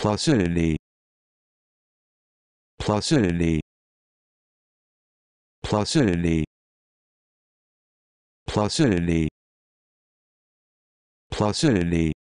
placidity placidity placidity placidity placidity